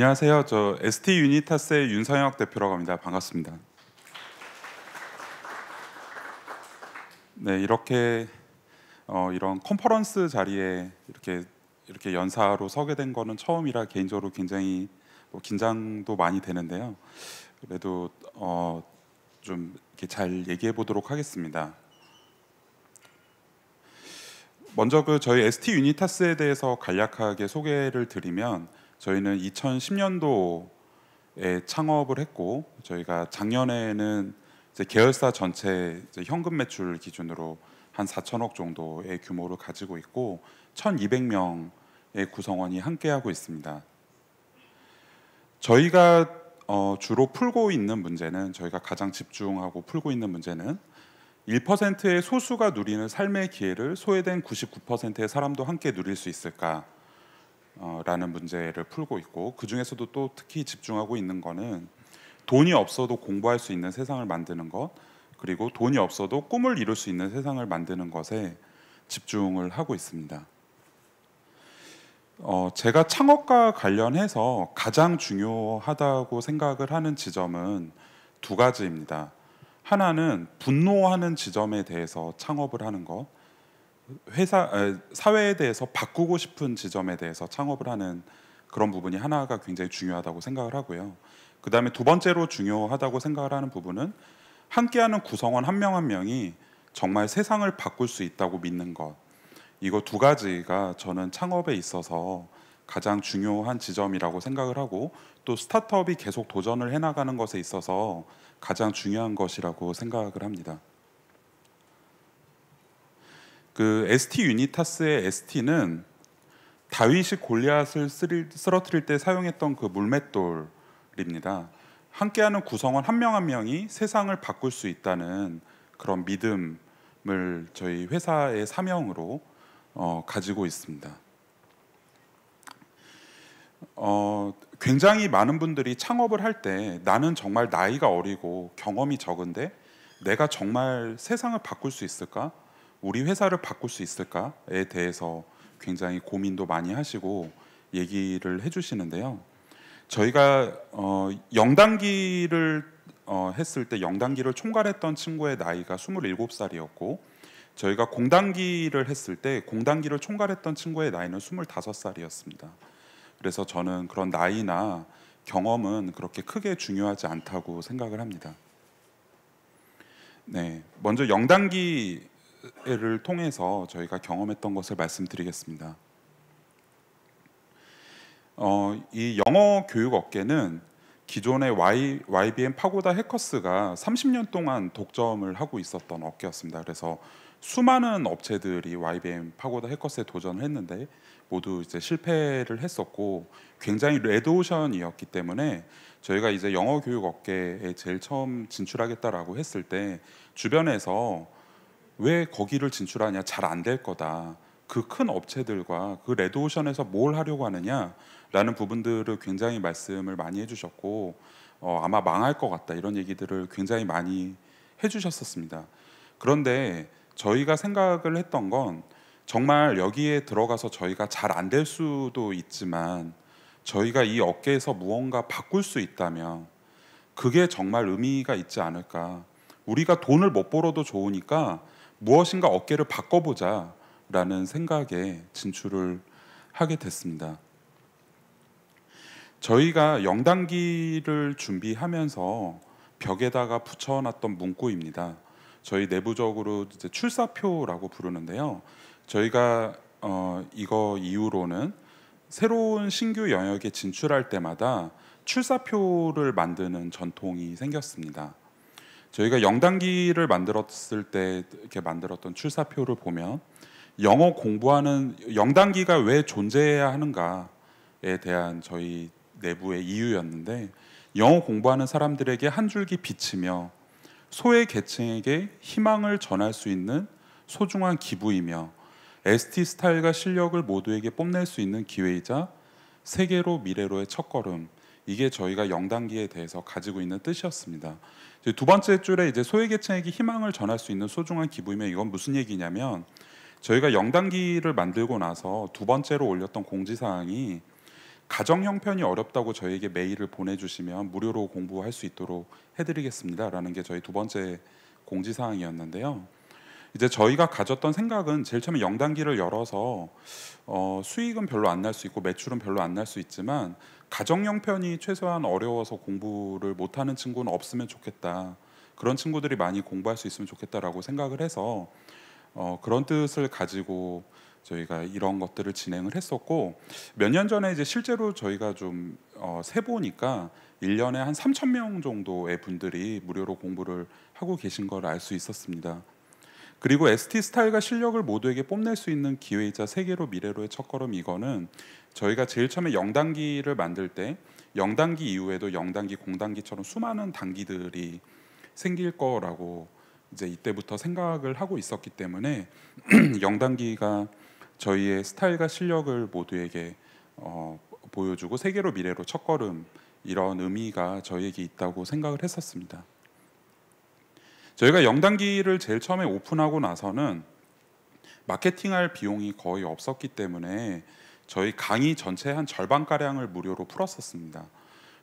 안녕하세요. 저 ST 유니타스의 윤성혁 대표라고 합니다. 반갑습니다. 네, 이렇게 어, 이런 컨퍼런스 자리에 이렇게 이렇게 연사로 서게 된 거는 처음이라 개인적으로 굉장히 뭐 긴장도 많이 되는데요. 그래도 어, 좀 이렇게 잘 얘기해 보도록 하겠습니다. 먼저 그 저희 ST 유니타스에 대해서 간략하게 소개를 드리면 저희는 2010년도에 창업을 했고 저희가 작년에는 계열사 전체 현금 매출 기준으로 한 4천억 정도의 규모를 가지고 있고 1,200명의 구성원이 함께하고 있습니다. 저희가 어, 주로 풀고 있는 문제는 저희가 가장 집중하고 풀고 있는 문제는 1%의 소수가 누리는 삶의 기회를 소외된 99%의 사람도 함께 누릴 수 있을까? 라는 문제를 풀고 있고 그 중에서도 또 특히 집중하고 있는 거는 돈이 없어도 공부할 수 있는 세상을 만드는 것 그리고 돈이 없어도 꿈을 이룰 수 있는 세상을 만드는 것에 집중을 하고 있습니다. 어, 제가 창업과 관련해서 가장 중요하다고 생각을 하는 지점은 두 가지입니다. 하나는 분노하는 지점에 대해서 창업을 하는 것, 회사 사회에 대해서 바꾸고 싶은 지점에 대해서 창업을 하는 그런 부분이 하나가 굉장히 중요하다고 생각을 하고요. 그 다음에 두 번째로 중요하다고 생각을 하는 부분은 함께하는 구성원 한 명한 한 명이 정말 세상을 바꿀 수 있다고 믿는 것. 이거 두 가지가 저는 창업에 있어서 가장 중요한 지점이라고 생각을 하고 또 스타트업이 계속 도전을 해나가는 것에 있어서 가장 중요한 것이라고 생각을 합니다. 그 ST 유니타스의 ST는 다윗이 골리앗을 쓰러뜨릴 때 사용했던 그 물맷돌입니다. 함께하는 구성원 한 명 한 명이 세상을 바꿀 수 있다는 그런 믿음을 저희 회사의 사명으로 어, 가지고 있습니다. 어, 굉장히 많은 분들이 창업을 할 때 나는 정말 나이가 어리고 경험이 적은데 내가 정말 세상을 바꿀 수 있을까? 우리 회사를 바꿀 수 있을까에 대해서 굉장히 고민도 많이 하시고 얘기를 해주시는데요. 저희가 어, 영단기를 어, 했을 때 영단기를 총괄했던 친구의 나이가 27살이었고 저희가 공단기를 했을 때 공단기를 총괄했던 친구의 나이는 25살이었습니다. 그래서 저는 그런 나이나 경험은 그렇게 크게 중요하지 않다고 생각을 합니다. 네, 먼저 영단기 사례를 통해서 저희가 경험했던 것을 말씀드리겠습니다. 어, 이 영어 교육 업계는 기존의 y, YBM 파고다 해커스가 30년 동안 독점을 하고 있었던 업계였습니다. 그래서 수많은 업체들이 YBM 파고다 해커스에 도전을 했는데 모두 이제 실패를 했었고 굉장히 레드오션이었기 때문에 저희가 이제 영어 교육 업계에 제일 처음 진출하겠다라고 했을 때 주변에서 왜 거기를 진출하냐 잘 안 될 거다. 그 큰 업체들과 그 레드오션에서 뭘 하려고 하느냐라는 부분들을 굉장히 말씀을 많이 해주셨고 어, 아마 망할 것 같다 이런 얘기들을 굉장히 많이 해주셨었습니다. 그런데 저희가 생각을 했던 건 정말 여기에 들어가서 저희가 잘 안 될 수도 있지만 저희가 이 업계에서 무언가 바꿀 수 있다면 그게 정말 의미가 있지 않을까. 우리가 돈을 못 벌어도 좋으니까 무엇인가 어깨를 바꿔보자라는 생각에 진출을 하게 됐습니다. 저희가 영단기를 준비하면서 벽에다가 붙여놨던 문구입니다. 저희 내부적으로 출사표라고 부르는데요. 저희가 어, 이거 이후로는 새로운 신규 영역에 진출할 때마다 출사표를 만드는 전통이 생겼습니다. 저희가 영단기를 만들었을 때 이렇게 만들었던 출사표를 보면 영어 공부하는 영단기가 왜 존재해야 하는가에 대한 저희 내부의 이유였는데 영어 공부하는 사람들에게 한 줄기 비치며 소외 계층에게 희망을 전할 수 있는 소중한 기부이며 ST 스타일과 실력을 모두에게 뽐낼 수 있는 기회이자 세계로 미래로의 첫걸음 이게 저희가 영단기에 대해서 가지고 있는 뜻이었습니다. 두 번째 줄에 이제 소외계층에게 희망을 전할 수 있는 소중한 기부이면 이건 무슨 얘기냐면 저희가 영단기를 만들고 나서 두 번째로 올렸던 공지사항이 가정 형편이 어렵다고 저에게 메일을 보내주시면 무료로 공부할 수 있도록 해드리겠습니다라는 게 저희 두 번째 공지사항이었는데요. 이제 저희가 가졌던 생각은 제일 처음에 영단기를 열어서 어, 수익은 별로 안 날 수 있고 매출은 별로 안 날 수 있지만 가정 형편이 최소한 어려워서 공부를 못하는 친구는 없으면 좋겠다. 그런 친구들이 많이 공부할 수 있으면 좋겠다라고 생각을 해서 어, 그런 뜻을 가지고 저희가 이런 것들을 진행을 했었고 몇 년 전에 이제 실제로 저희가 좀 어, 세보니까 1년에 한 3천 명 정도의 분들이 무료로 공부를 하고 계신 걸 알 수 있었습니다. 그리고 ST 스타일과 실력을 모두에게 뽐낼 수 있는 기회이자 세계로 미래로의 첫걸음 이거는 저희가 제일 처음에 영단기를 만들 때 영단기 이후에도 영단기 공단기처럼 수많은 단기들이 생길 거라고 이제 이때부터 생각을 하고 있었기 때문에 영단기가 저희의 스타일과 실력을 모두에게 어, 보여주고 세계로 미래로 첫걸음 이런 의미가 저희에게 있다고 생각을 했었습니다. 저희가 영단기를 제일 처음에 오픈하고 나서는 마케팅할 비용이 거의 없었기 때문에 저희 강의 전체 한 절반 가량을 무료로 풀었었습니다.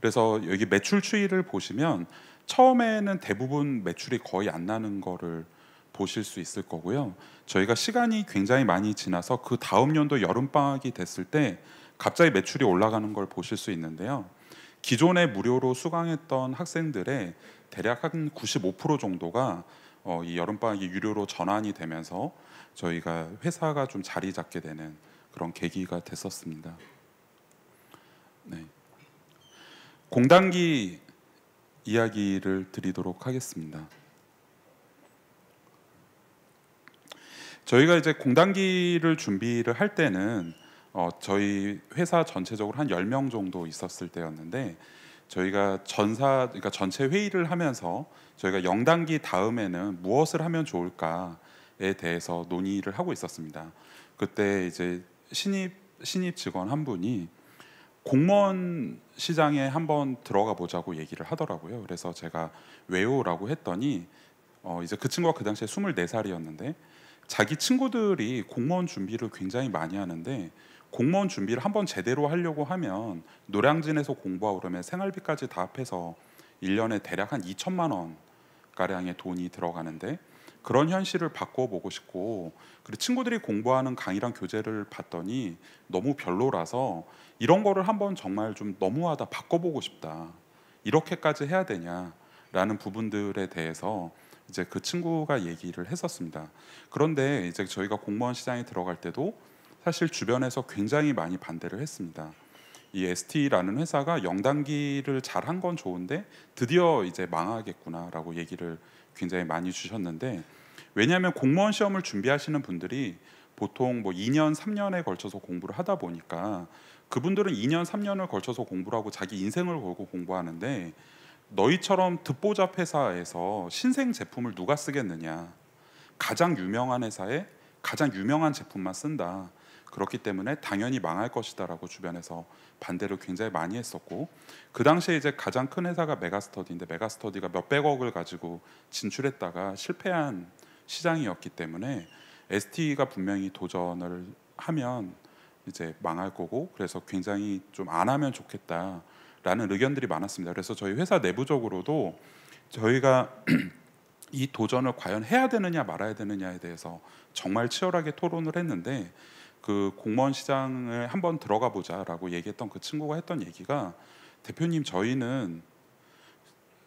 그래서 여기 매출 추이를 보시면 처음에는 대부분 매출이 거의 안 나는 거를 보실 수 있을 거고요. 저희가 시간이 굉장히 많이 지나서 그 다음 연도 여름 방학이 됐을 때 갑자기 매출이 올라가는 걸 보실 수 있는데요. 기존에 무료로 수강했던 학생들의 대략 한 95% 정도가 어, 이 여름방학이 유료로 전환이 되면서 저희가 회사가 좀 자리 잡게 되는 그런 계기가 됐었습니다. 네. 공단기 이야기를 드리도록 하겠습니다. 저희가 이제 공단기를 준비를 할 때는 어, 저희 회사 전체적으로 한 10명 정도 있었을 때였는데 저희가 전사 그러니까 전체 회의를 하면서 저희가 영단기 다음에는 무엇을 하면 좋을까에 대해서 논의를 하고 있었습니다. 그때 이제 신입 신입 직원 한 분이 공무원 시장에 한번 들어가 보자고 얘기를 하더라고요. 그래서 제가 왜요라고 했더니 어 이제 그 친구가 그 당시에 24살이었는데 자기 친구들이 공무원 준비를 굉장히 많이 하는데 공무원 준비를 한번 제대로 하려고 하면 노량진에서 공부하고 그러면 생활비까지 다 합해서 1년에 대략 한 2천만 원 가량의 돈이 들어가는데 그런 현실을 바꿔보고 싶고 그리고 친구들이 공부하는 강의랑 교재를 봤더니 너무 별로라서 이런 거를 한번 정말 좀 너무하다 바꿔보고 싶다 이렇게까지 해야 되냐라는 부분들에 대해서 이제 그 친구가 얘기를 했었습니다. 그런데 이제 저희가 공무원 시장에 들어갈 때도 사실 주변에서 굉장히 많이 반대를 했습니다. 이 ST라는 회사가 영단기를 잘 한 건 좋은데 드디어 이제 망하겠구나라고 얘기를 굉장히 많이 주셨는데 왜냐하면 공무원 시험을 준비하시는 분들이 보통 뭐 2년 3년에 걸쳐서 공부를 하다 보니까 그분들은 2년 3년을 걸쳐서 공부 하고 자기 인생을 걸고 공부하는데 너희처럼 듣보잡 회사에서 신생 제품을 누가 쓰겠느냐 가장 유명한 회사에 가장 유명한 제품만 쓴다 그렇기 때문에 당연히 망할 것이다라고 주변에서 반대를 굉장히 많이 했었고 그 당시에 이제 가장 큰 회사가 메가스터디인데 메가스터디가 몇백억을 가지고 진출했다가 실패한 시장이었기 때문에 ST가 분명히 도전을 하면 이제 망할 거고 그래서 굉장히 좀 안 하면 좋겠다라는 의견들이 많았습니다. 그래서 저희 회사 내부적으로도 저희가 이 도전을 과연 해야 되느냐 말아야 되느냐에 대해서 정말 치열하게 토론을 했는데 그 공무원 시장을 한번 들어가 보자라고 얘기했던 그 친구가 했던 얘기가 대표님 저희는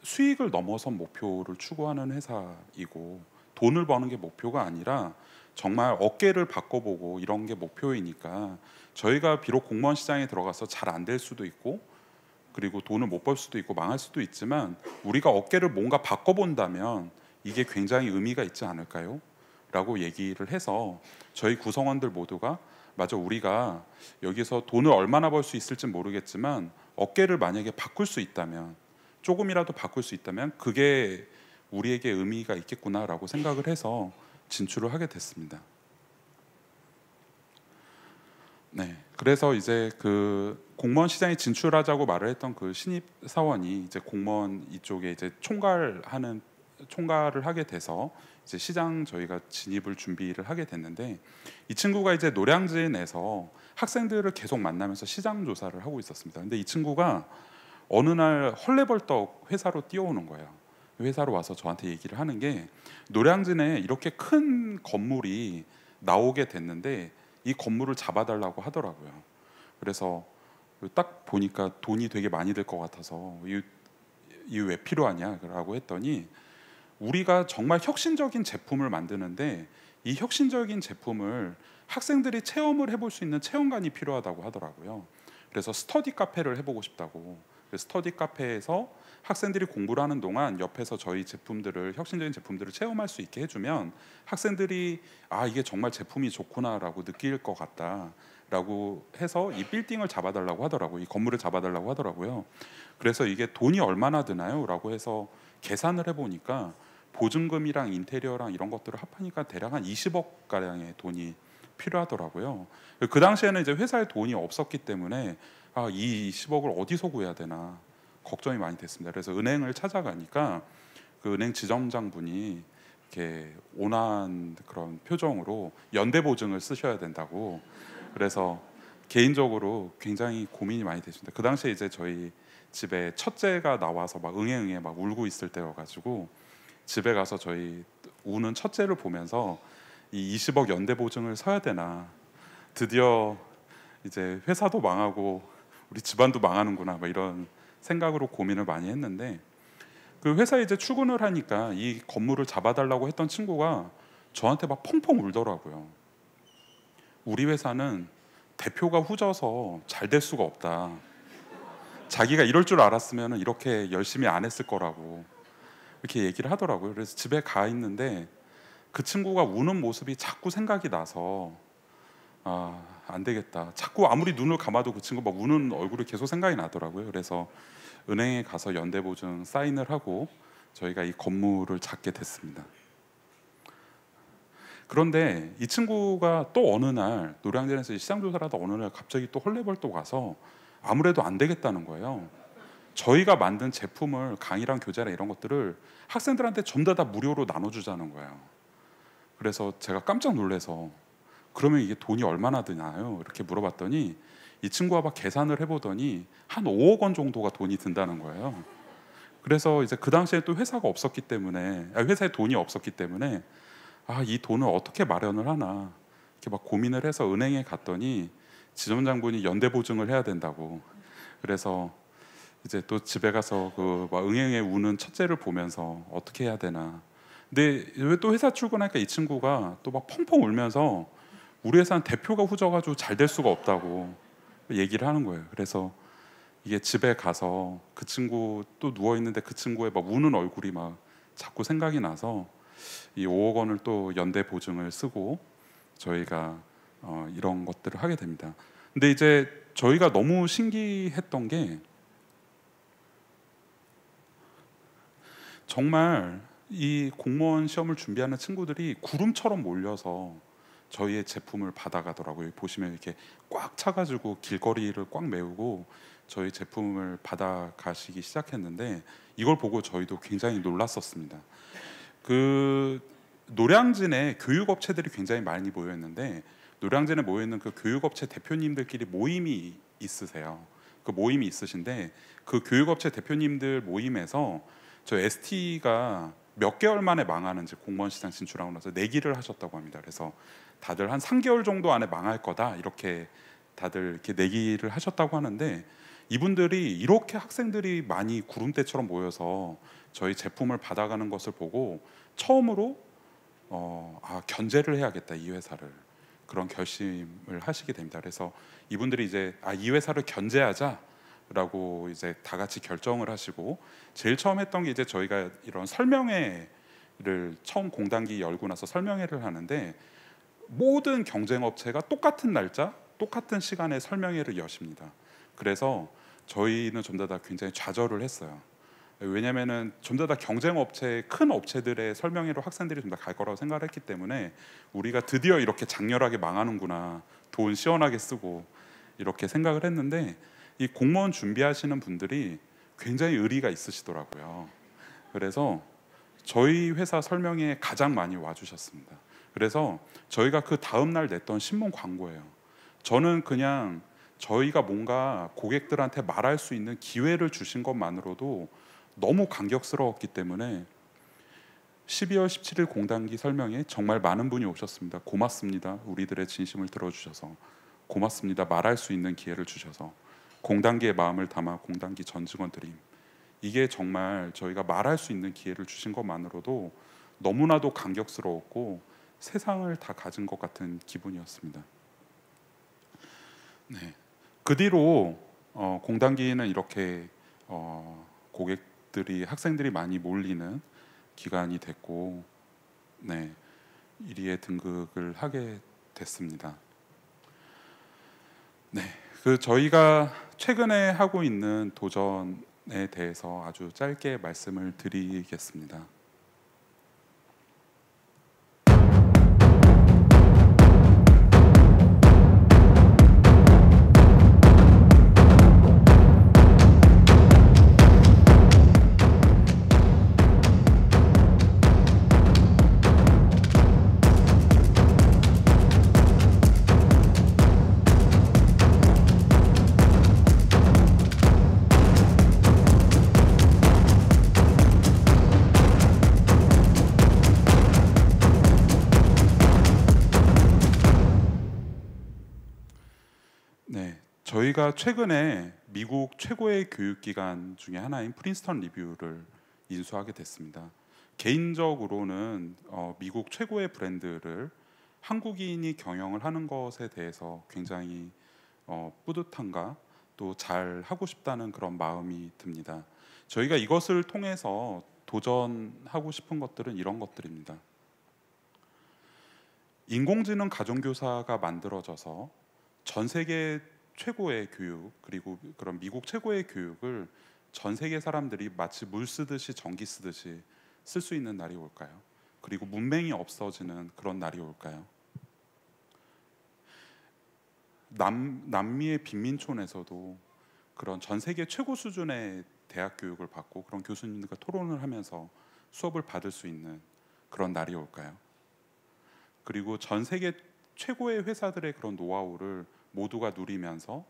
수익을 넘어선 목표를 추구하는 회사이고 돈을 버는 게 목표가 아니라 정말 어깨를 바꿔보고 이런 게 목표이니까 저희가 비록 공무원 시장에 들어가서 잘 안 될 수도 있고 그리고 돈을 못 벌 수도 있고 망할 수도 있지만 우리가 어깨를 뭔가 바꿔본다면 이게 굉장히 의미가 있지 않을까요? 라고 얘기를 해서 저희 구성원들 모두가 맞아 우리가 여기서 돈을 얼마나 벌 수 있을지 모르겠지만 어깨를 만약에 바꿀 수 있다면 조금이라도 바꿀 수 있다면 그게 우리에게 의미가 있겠구나라고 생각을 해서 진출을 하게 됐습니다. 네, 그래서 이제 그 공무원 시장에 진출하자고 말을 했던 그 신입 사원이 이제 공무원 이쪽에 이제 총괄하는 총괄을 하게 돼서 이제 시장 저희가 진입을 준비를 하게 됐는데 이 친구가 이제 노량진에서 학생들을 계속 만나면서 시장 조사를 하고 있었습니다. 근데 이 친구가 어느 날 헐레벌떡 회사로 뛰어오는 거예요. 그 회사로 와서 저한테 얘기를 하는 게 노량진에 이렇게 큰 건물이 나오게 됐는데 이 건물을 잡아달라고 하더라고요. 그래서 딱 보니까 돈이 되게 많이 들 것 같아서 이 왜 필요하냐라고 했더니 우리가 정말 혁신적인 제품을 만드는데 이 혁신적인 제품을 학생들이 체험을 해볼 수 있는 체험관이 필요하다고 하더라고요. 그래서 스터디 카페를 해보고 싶다고 스터디 카페에서 학생들이 공부를 하는 동안 옆에서 저희 제품들을 혁신적인 제품들을 체험할 수 있게 해주면 학생들이 아 이게 정말 제품이 좋구나라고 느낄 것 같다라고 해서 이 빌딩을 잡아달라고 하더라고 요이 건물을 잡아달라고 하더라고요. 그래서 이게 돈이 얼마나 드나요?라고 해서 계산을 해보니까 보증금이랑 인테리어랑 이런 것들을 합하니까 대략 한 20억 가량의 돈이 필요하더라고요. 그 당시에는 이제 회사에 돈이 없었기 때문에 아, 이 10억을 어디서 구해야 되나 걱정이 많이 됐습니다. 그래서 은행을 찾아가니까 그 은행 지점장분이 이렇게 온화한 그런 표정으로 연대 보증을 쓰셔야 된다고 그래서 개인적으로 굉장히 고민이 많이 됐습니다그 당시에 이제 저희 집에 첫째가 나와서 막 응애응애 막 울고 있을 때여가지고 집에 가서 저희 우는 첫째를 보면서 이 20억 연대 보증을 서야 되나 드디어 이제 회사도 망하고 우리 집안도 망하는구나 막 이런 생각으로 고민을 많이 했는데 그 회사에 이제 출근을 하니까 이 건물을 잡아달라고 했던 친구가 저한테 막 펑펑 울더라고요. 우리 회사는 대표가 후져서 잘 될 수가 없다. 자기가 이럴 줄 알았으면 이렇게 열심히 안 했을 거라고 이렇게 얘기를 하더라고요. 그래서 집에 가 있는데 그 친구가 우는 모습이 자꾸 생각이 나서 아, 안 되겠다. 자꾸 아무리 눈을 감아도 그 친구 막 우는 얼굴이 계속 생각이 나더라고요. 그래서 은행에 가서 연대보증 사인을 하고 저희가 이 건물을 잡게 됐습니다. 그런데 이 친구가 또 어느 날 노량진에서 시장 조사를 하다 어느 날 갑자기 또 헐레벌떡 가서 아무래도 안 되겠다는 거예요. 저희가 만든 제품을 강의랑 교재나 이런 것들을 학생들한테 전부 다, 무료로 나눠주자는 거예요. 그래서 제가 깜짝 놀래서 그러면 이게 돈이 얼마나 드나요? 이렇게 물어봤더니 이 친구가 막 계산을 해보더니 한 5억 원 정도가 돈이 든다는 거예요. 그래서 이제 그 당시에 또 회사가 없었기 때문에 아, 회사에 돈이 없었기 때문에 아이 돈을 어떻게 마련을 하나 이렇게 막 고민을 해서 은행에 갔더니 지점 장군이 연대 보증을 해야 된다고. 그래서 이제 또 집에 가서 그 응행에 우는 첫째를 보면서 어떻게 해야 되나. 근데 왜 또 회사 출근하니까 이 친구가 또 막 펑펑 울면서 우리 회사는 대표가 후져가지고 잘 될 수가 없다고 얘기를 하는 거예요. 그래서 이게 집에 가서 그 친구 또 누워 있는데 그 친구의 막 우는 얼굴이 막 자꾸 생각이 나서 이 5억 원을 또 연대 보증을 쓰고 저희가 어, 이런 것들을 하게 됩니다. 근데 이제 저희가 너무 신기했던 게 정말 이 공무원 시험을 준비하는 친구들이 구름처럼 몰려서 저희의 제품을 받아가더라고요. 보시면 이렇게 꽉 차가지고 길거리를 꽉 메우고 저희 제품을 받아가시기 시작했는데 이걸 보고 저희도 굉장히 놀랐었습니다. 그 노량진에 교육업체들이 굉장히 많이 모여 있는데 노량진에 모여 있는 그 교육업체 대표님들끼리 모임이 있으세요. 그 모임이 있으신데 그 교육업체 대표님들 모임에서 저 ST가 몇 개월 만에 망하는지 공무원 시장 진출하고 나서 내기를 하셨다고 합니다. 그래서 다들 한 3개월 정도 안에 망할 거다 이렇게 다들 이렇게 내기를 하셨다고 하는데 이분들이 이렇게 학생들이 많이 구름대처럼 모여서 저희 제품을 받아가는 것을 보고 처음으로 어, 아, 견제를 해야겠다 이 회사를 그런 결심을 하시게 됩니다. 그래서 이분들이 이제 아, 이 회사를 견제하자라고 이제 다 같이 결정을 하시고 제일 처음 했던 게 이제 저희가 이런 설명회를 처음 공단기 열고 나서 설명회를 하는데 모든 경쟁업체가 똑같은 날짜, 똑같은 시간에 설명회를 여십니다. 그래서 저희는 전부 다 굉장히 좌절을 했어요. 왜냐면은 좀더 다 경쟁 업체 큰 업체들의 설명회로 학생들이 좀 더 갈 거라고 생각을 했기 때문에 우리가 드디어 이렇게 장렬하게 망하는구나 돈 시원하게 쓰고 이렇게 생각을 했는데 이 공무원 준비하시는 분들이 굉장히 의리가 있으시더라고요. 그래서 저희 회사 설명회에 가장 많이 와주셨습니다. 그래서 저희가 그 다음 날 냈던 신문 광고예요. 저는 그냥 저희가 뭔가 고객들한테 말할 수 있는 기회를 주신 것만으로도 너무 감격스러웠기 때문에 12월 17일 공단기 설명에 정말 많은 분이 오셨습니다. 고맙습니다. 우리들의 진심을 들어주셔서 고맙습니다. 말할 수 있는 기회를 주셔서 공단기의 마음을 담아 공단기 전 직원 드림 이게 정말 저희가 말할 수 있는 기회를 주신 것만으로도 너무나도 감격스러웠고 세상을 다 가진 것 같은 기분이었습니다. 네, 그 뒤로 어, 공단기는 이렇게 어, 고객 것들이 학생들이 많이 몰리는 기간이 됐고 네 1위에 등극을 하게 됐습니다. 네, 그 저희가 최근에 하고 있는 도전에 대해서 아주 짧게 말씀을 드리겠습니다. 저희가 최근에 미국 최고의 교육기관 중에 하나인 프린스턴 리뷰를 인수하게 됐습니다. 개인적으로는 어, 미국 최고의 브랜드를 한국인이 경영을 하는 것에 대해서 굉장히 어, 뿌듯한가 또 잘 하고 싶다는 그런 마음이 듭니다. 저희가 이것을 통해서 도전하고 싶은 것들은 이런 것들입니다. 인공지능 가정교사가 만들어져서 전 세계 최고의 교육 그리고 그런 미국 최고의 교육을 전 세계 사람들이 마치 물 쓰듯이 전기 쓰듯이 쓸 수 있는 날이 올까요? 그리고 문맹이 없어지는 그런 날이 올까요? 남, 남미의 빈민촌에서도 그런 전 세계 최고 수준의 대학 교육을 받고 그런 교수님들과 토론을 하면서 수업을 받을 수 있는 그런 날이 올까요? 그리고 전 세계 최고의 회사들의 그런 노하우를 모두가 누리면서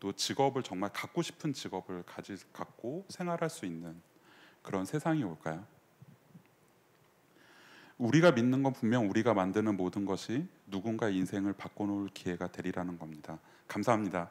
또 직업을 정말 갖고 싶은 직업을 가지 갖고 생활할 수 있는 그런 세상이 올까요? 우리가 믿는 건 분명 우리가 만드는 모든 것이 누군가의 인생을 바꿔놓을 기회가 되리라는 겁니다. 감사합니다.